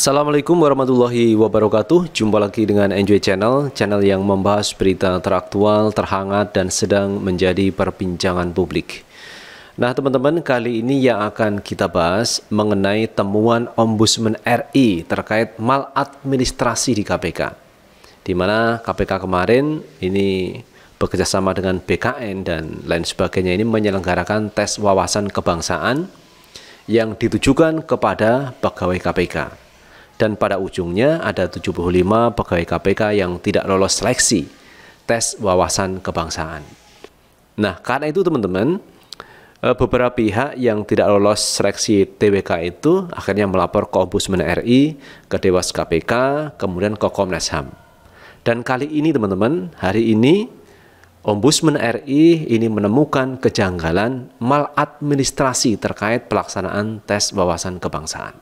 Assalamualaikum warahmatullahi wabarakatuh Jumpa lagi dengan Enjoy Channel Channel yang membahas berita teraktual, terhangat, dan sedang menjadi perbincangan publik Nah teman-teman kali ini yang akan kita bahas mengenai temuan Ombudsman RI terkait maladministrasi di KPK di mana KPK kemarin ini bekerjasama dengan BKN dan lain sebagainya ini menyelenggarakan tes wawasan kebangsaan yang ditujukan kepada pegawai KPK dan pada ujungnya ada 75 pegawai KPK yang tidak lolos seleksi tes wawasan kebangsaan. Nah, karena itu teman-teman, e, beberapa pihak yang tidak lolos seleksi TWK itu akhirnya melapor ke Ombudsman RI, ke Dewas KPK, kemudian ke Komnas HAM. Dan kali ini teman-teman, hari ini Ombudsman RI ini menemukan kejanggalan maladministrasi terkait pelaksanaan tes wawasan kebangsaan.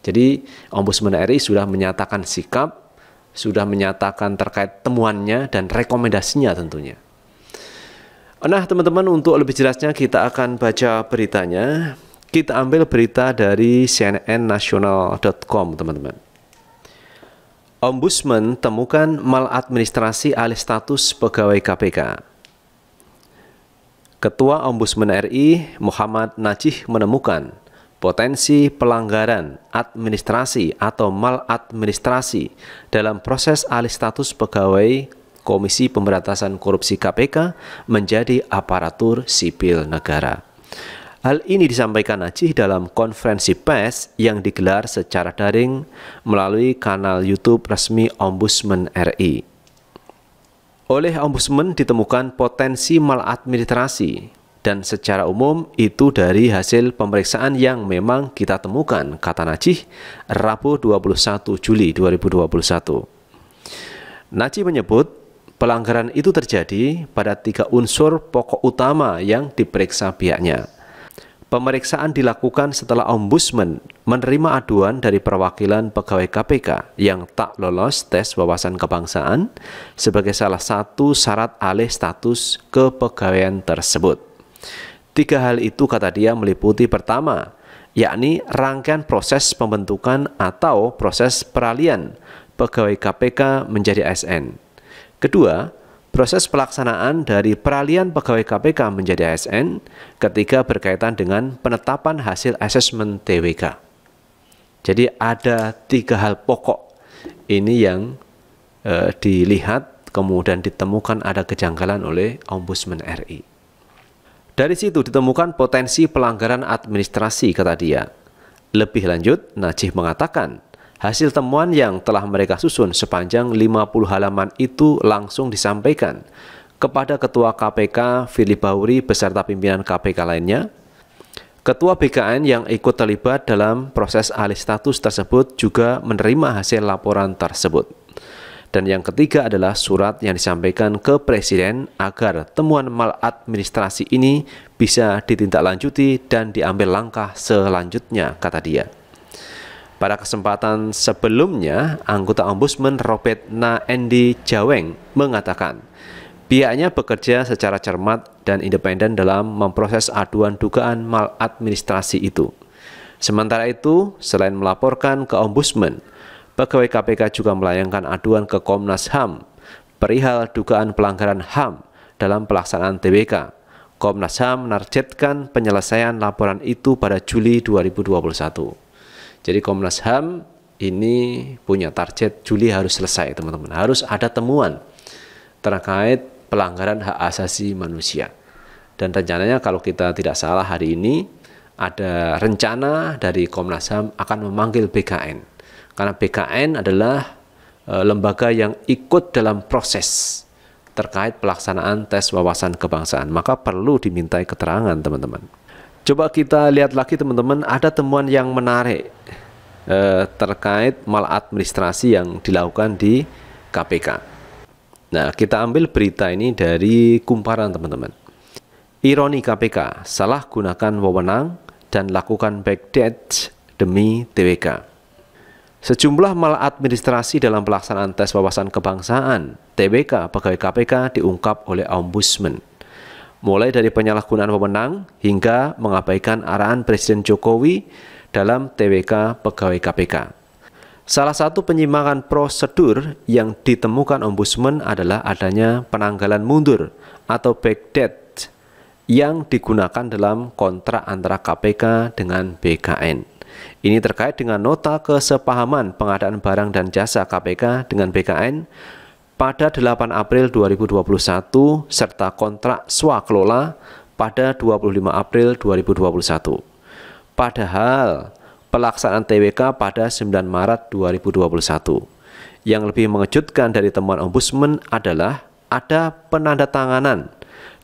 Jadi Ombudsman RI sudah menyatakan sikap, sudah menyatakan terkait temuannya dan rekomendasinya tentunya. Nah teman-teman untuk lebih jelasnya kita akan baca beritanya. Kita ambil berita dari cnnnasional.com teman-teman. Ombudsman temukan maladministrasi alih status pegawai KPK. Ketua Ombudsman RI Muhammad Najih menemukan potensi pelanggaran administrasi atau maladministrasi dalam proses alih status pegawai Komisi Pemberantasan Korupsi KPK menjadi aparatur sipil negara. Hal ini disampaikan Najih dalam konferensi pers yang digelar secara daring melalui kanal YouTube resmi Ombudsman RI. Oleh Ombudsman ditemukan potensi maladministrasi dan secara umum itu dari hasil pemeriksaan yang memang kita temukan, kata Najih, Rabu 21 Juli 2021. Najih menyebut pelanggaran itu terjadi pada tiga unsur pokok utama yang diperiksa pihaknya. Pemeriksaan dilakukan setelah Ombudsman menerima aduan dari perwakilan pegawai KPK yang tak lolos tes wawasan kebangsaan sebagai salah satu syarat alih status kepegawaian tersebut. Tiga hal itu kata dia meliputi pertama, yakni rangkaian proses pembentukan atau proses peralian pegawai KPK menjadi ASN. Kedua, proses pelaksanaan dari peralian pegawai KPK menjadi ASN ketiga berkaitan dengan penetapan hasil asesmen TWK. Jadi ada tiga hal pokok ini yang e, dilihat kemudian ditemukan ada kejanggalan oleh Ombudsman RI. Dari situ ditemukan potensi pelanggaran administrasi, kata dia. Lebih lanjut, Najih mengatakan, hasil temuan yang telah mereka susun sepanjang 50 halaman itu langsung disampaikan kepada Ketua KPK Fili Bauri beserta pimpinan KPK lainnya. Ketua BKN yang ikut terlibat dalam proses alih status tersebut juga menerima hasil laporan tersebut. Dan yang ketiga adalah surat yang disampaikan ke Presiden agar temuan maladministrasi ini bisa ditindaklanjuti dan diambil langkah selanjutnya, kata dia. Pada kesempatan sebelumnya, anggota Ombudsman Robert Naendi Jaweng mengatakan, pihaknya bekerja secara cermat dan independen dalam memproses aduan dugaan maladministrasi itu. Sementara itu, selain melaporkan ke Ombudsman, Pegawai KPK juga melayangkan aduan ke Komnas HAM perihal dugaan pelanggaran HAM dalam pelaksanaan TBK. Komnas HAM menarjetkan penyelesaian laporan itu pada Juli 2021. Jadi Komnas HAM ini punya target Juli harus selesai teman-teman. Harus ada temuan terkait pelanggaran hak asasi manusia. Dan rencananya kalau kita tidak salah hari ini ada rencana dari Komnas HAM akan memanggil BKN karena BKN adalah eh, lembaga yang ikut dalam proses terkait pelaksanaan tes wawasan kebangsaan. Maka perlu dimintai keterangan teman-teman. Coba kita lihat lagi teman-teman, ada temuan yang menarik eh, terkait maladministrasi yang dilakukan di KPK. Nah, kita ambil berita ini dari kumparan teman-teman. Ironi KPK, salah gunakan wewenang dan lakukan backdate demi TWK. Sejumlah maladministrasi dalam pelaksanaan tes wawasan kebangsaan (TWK) pegawai KPK diungkap oleh Ombudsman. Mulai dari penyalahgunaan pemenang hingga mengabaikan arahan Presiden Jokowi dalam TWK pegawai KPK. Salah satu penyimpangan prosedur yang ditemukan Ombudsman adalah adanya penanggalan mundur atau backdate yang digunakan dalam kontrak antara KPK dengan BKN. Ini terkait dengan nota kesepahaman pengadaan barang dan jasa KPK dengan BKN pada 8 April 2021 serta kontrak swakelola pada 25 April 2021. Padahal pelaksanaan TWK pada 9 Maret 2021. Yang lebih mengejutkan dari temuan Ombudsman adalah ada penandatanganan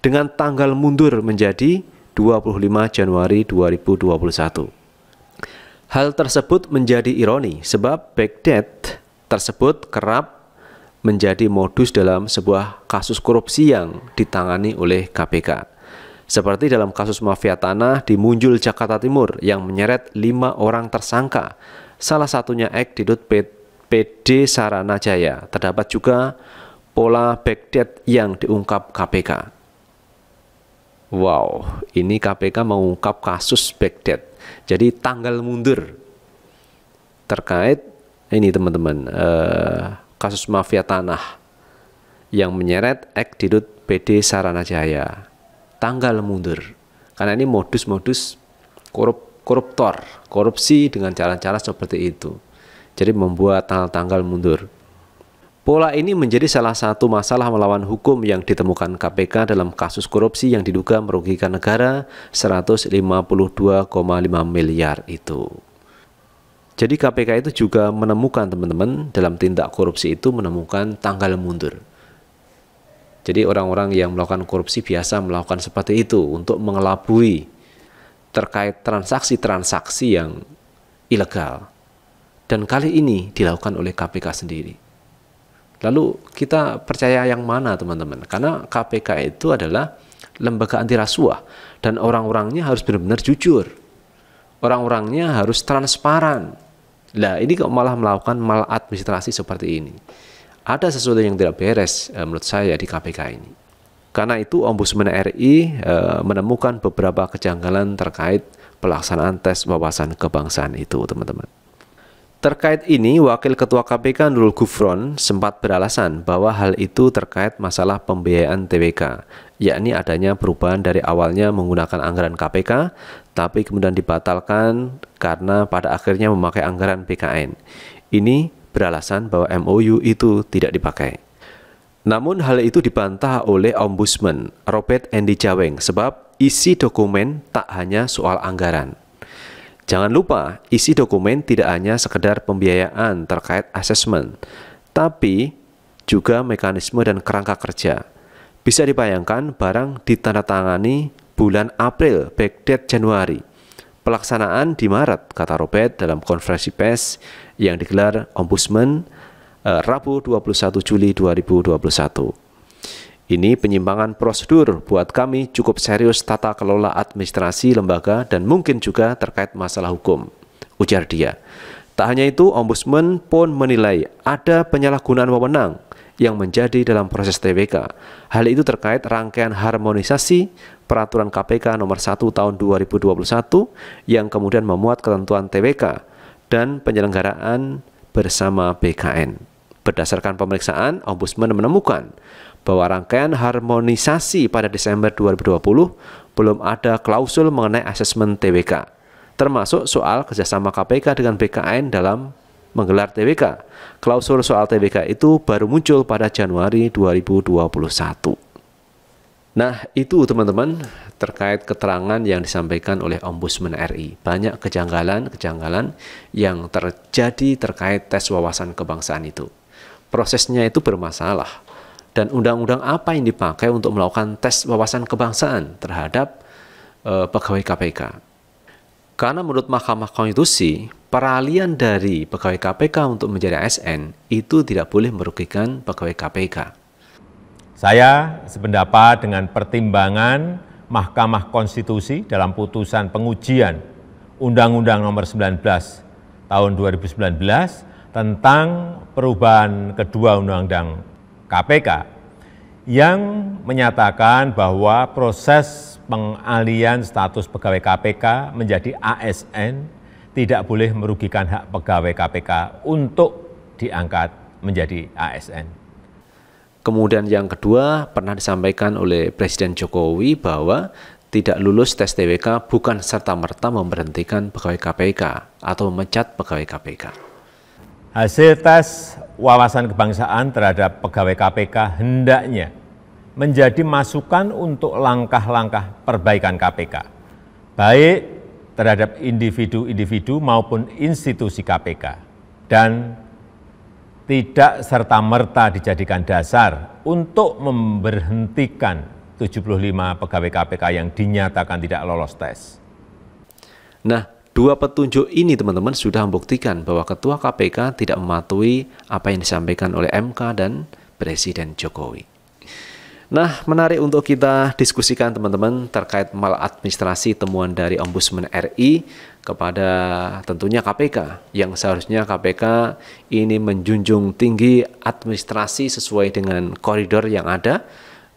dengan tanggal mundur menjadi 25 Januari 2021. Hal tersebut menjadi ironi sebab backdate tersebut kerap menjadi modus dalam sebuah kasus korupsi yang ditangani oleh KPK. Seperti dalam kasus mafia tanah di Munjul, Jakarta Timur yang menyeret lima orang tersangka, salah satunya ek didut PD Sarana Jaya. Terdapat juga pola backdate yang diungkap KPK. Wow, ini KPK mengungkap kasus backdate. Jadi tanggal mundur terkait ini teman-teman eh, kasus mafia tanah yang menyeret dirut PD Sarana Jaya. Tanggal mundur. Karena ini modus-modus korup koruptor, korupsi dengan cara-cara seperti itu. Jadi membuat tanggal-tanggal mundur. Pola ini menjadi salah satu masalah melawan hukum yang ditemukan KPK dalam kasus korupsi yang diduga merugikan negara 152,5 miliar itu. Jadi KPK itu juga menemukan teman-teman dalam tindak korupsi itu menemukan tanggal mundur. Jadi orang-orang yang melakukan korupsi biasa melakukan seperti itu untuk mengelabui terkait transaksi-transaksi yang ilegal. Dan kali ini dilakukan oleh KPK sendiri. Lalu kita percaya yang mana teman-teman? Karena KPK itu adalah lembaga anti rasuah dan orang-orangnya harus benar-benar jujur. Orang-orangnya harus transparan. Nah, ini kok malah melakukan maladministrasi seperti ini. Ada sesuatu yang tidak beres eh, menurut saya di KPK ini. Karena itu Ombudsman RI e, eh, menemukan beberapa kejanggalan terkait pelaksanaan tes wawasan kebangsaan itu, teman-teman. Terkait ini, Wakil Ketua KPK Nurul Gufron sempat beralasan bahwa hal itu terkait masalah pembiayaan TWK, yakni adanya perubahan dari awalnya menggunakan anggaran KPK, tapi kemudian dibatalkan karena pada akhirnya memakai anggaran PKN. Ini beralasan bahwa MOU itu tidak dipakai. Namun hal itu dibantah oleh Ombudsman Robert Andy Jaweng sebab isi dokumen tak hanya soal anggaran. Jangan lupa, isi dokumen tidak hanya sekedar pembiayaan terkait asesmen, tapi juga mekanisme dan kerangka kerja. Bisa dibayangkan barang ditandatangani bulan April, backdate Januari. Pelaksanaan di Maret, kata Robert dalam konferensi pers yang digelar Ombudsman eh, Rabu 21 Juli 2021. Ini penyimpangan prosedur buat kami cukup serius tata kelola administrasi lembaga dan mungkin juga terkait masalah hukum, ujar dia. Tak hanya itu, Ombudsman pun menilai ada penyalahgunaan wewenang yang menjadi dalam proses TBK. Hal itu terkait rangkaian harmonisasi peraturan KPK nomor 1 tahun 2021 yang kemudian memuat ketentuan TBK dan penyelenggaraan bersama BKN. Berdasarkan pemeriksaan, Ombudsman menemukan bahwa rangkaian harmonisasi pada Desember 2020 belum ada klausul mengenai asesmen TWK, termasuk soal kerjasama KPK dengan BKN dalam menggelar TWK. Klausul soal TWK itu baru muncul pada Januari 2021. Nah, itu teman-teman terkait keterangan yang disampaikan oleh Ombudsman RI. Banyak kejanggalan-kejanggalan yang terjadi terkait tes wawasan kebangsaan itu. Prosesnya itu bermasalah dan undang-undang apa yang dipakai untuk melakukan tes wawasan kebangsaan terhadap e, pegawai KPK. Karena menurut Mahkamah Konstitusi, peralihan dari pegawai KPK untuk menjadi ASN itu tidak boleh merugikan pegawai KPK. Saya sependapat dengan pertimbangan Mahkamah Konstitusi dalam putusan pengujian Undang-Undang Nomor 19 Tahun 2019 tentang perubahan kedua Undang-Undang KPK yang menyatakan bahwa proses pengalian status pegawai KPK menjadi ASN tidak boleh merugikan hak pegawai KPK untuk diangkat menjadi ASN. Kemudian yang kedua, pernah disampaikan oleh Presiden Jokowi bahwa tidak lulus tes TWK bukan serta-merta memberhentikan pegawai KPK atau memecat pegawai KPK. Hasil tes wawasan kebangsaan terhadap pegawai KPK hendaknya menjadi masukan untuk langkah-langkah perbaikan KPK, baik terhadap individu-individu maupun institusi KPK, dan tidak serta-merta dijadikan dasar untuk memberhentikan 75 pegawai KPK yang dinyatakan tidak lolos tes. Nah, Dua petunjuk ini teman-teman sudah membuktikan bahwa Ketua KPK tidak mematuhi apa yang disampaikan oleh MK dan Presiden Jokowi. Nah, menarik untuk kita diskusikan teman-teman terkait maladministrasi temuan dari Ombudsman RI kepada tentunya KPK yang seharusnya KPK ini menjunjung tinggi administrasi sesuai dengan koridor yang ada.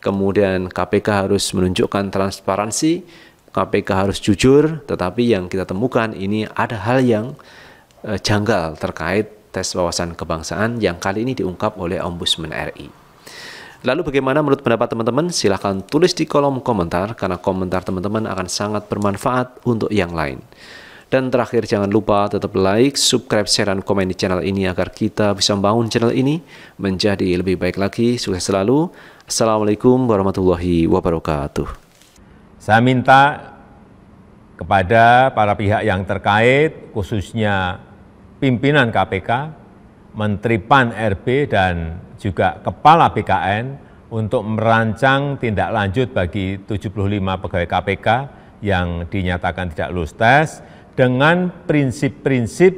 Kemudian KPK harus menunjukkan transparansi KPK harus jujur, tetapi yang kita temukan ini ada hal yang uh, janggal terkait tes wawasan kebangsaan yang kali ini diungkap oleh Ombudsman RI. Lalu bagaimana menurut pendapat teman-teman? Silahkan tulis di kolom komentar karena komentar teman-teman akan sangat bermanfaat untuk yang lain. Dan terakhir jangan lupa tetap like, subscribe, share, dan komen di channel ini agar kita bisa membangun channel ini menjadi lebih baik lagi. Sukses selalu. Assalamualaikum warahmatullahi wabarakatuh. Saya minta kepada para pihak yang terkait, khususnya pimpinan KPK, Menteri PAN RB, dan juga Kepala BKN untuk merancang tindak lanjut bagi 75 pegawai KPK yang dinyatakan tidak lulus tes dengan prinsip-prinsip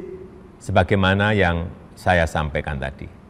sebagaimana yang saya sampaikan tadi.